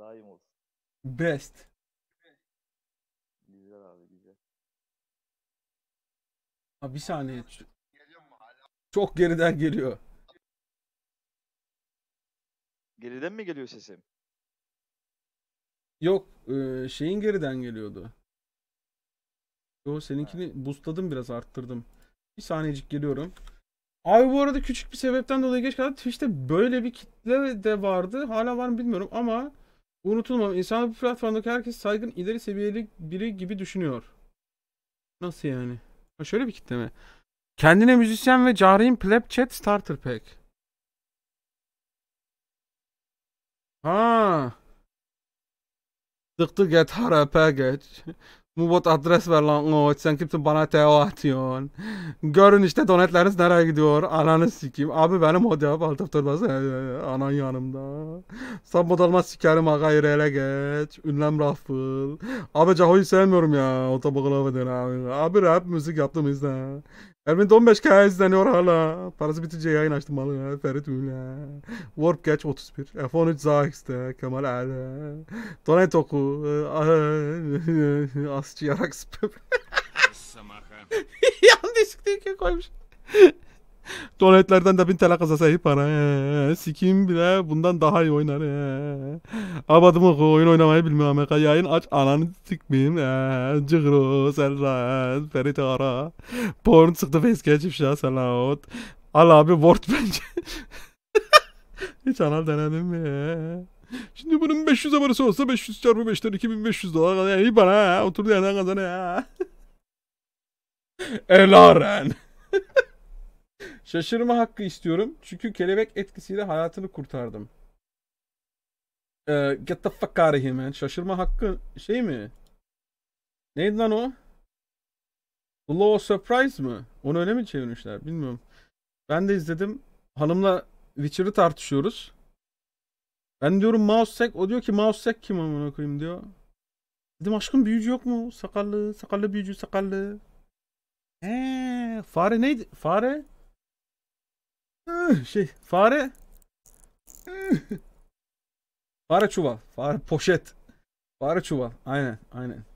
daim olsun. Best. Güzel abi güzel. Abi bir saniye. Çok geriden geliyor. Geriden mi geliyor sesim? Yok, e, şeyin geriden geliyordu. Yo seninkini ha. boostladım biraz arttırdım. Bir saniyecik geliyorum. Abi bu arada küçük bir sebepten dolayı geç kaldı. Twitch'te böyle bir kitle de vardı. Hala var mı bilmiyorum ama Unutulmam. İnsan bu platformdaki herkes saygın ileri seviyeli biri gibi düşünüyor. Nasıl yani? Ha şöyle bir kitleme. Kendine müzisyen ve Cahreyn Pleb Chat Starter Pack. Ha. Dıktı get harape geç bot adres ver lan oğaç. Sen kimsin bana teo atıyorsun. Görün işte donetleriniz nereye gidiyor. Ananı sikeyim. Abi benim o cevap altı tutulmaz. Ee, anan yanımda. Sen modalma sikerim aga ele geç. Ünlem raffıl. Abi Cahoy'u sevmiyorum ya. O tabakla abi. Abi rap müzik yaptım izle. ermin 15 kere izleniyor hala. Parası bitince yayın açtım malı. Ferit Ünlü. Warp catch 31. F13 Zahix'te. Kemal Ali. Donet oku. Ee, ah, ee, as sıçrayarak spam. Yanlış ülke koymuş. Donetlerden de bin TL kazasa iyi para. He. Sikim bile bundan daha iyi oynar. Abadım Abadımı oyun oynamayı bilmiyorum. Amerika. Yayın aç ananı sikmeyeyim. Cıgro, Serran, Ferit Ara. Porn sıktı fezke çifşa şey salat. Al abi Word bence. Hiç anal denedim mi? Şimdi bunun 500 abonesi olsa 500 çarpı 5'ten 2500 dolar kadar yani iyi para ha. Oturduğu yerden kazanıyor ha. Elaren. Şaşırma hakkı istiyorum. Çünkü kelebek etkisiyle hayatını kurtardım. Ee, get the fuck out of here man. Şaşırma hakkı şey mi? Neydi lan o? Blow Surprise mı? Onu öyle mi çevirmişler? Bilmiyorum. Ben de izledim. Hanımla Witcher'ı tartışıyoruz. Ben diyorum mouse sek. O diyor ki mouse sek kim amına koyayım diyor. Dedim aşkım büyücü yok mu? Sakallı, sakallı büyücü, sakallı. Eee, fare neydi? Fare? şey, fare. fare çuval, fare poşet. Fare çuval. Aynen, aynen.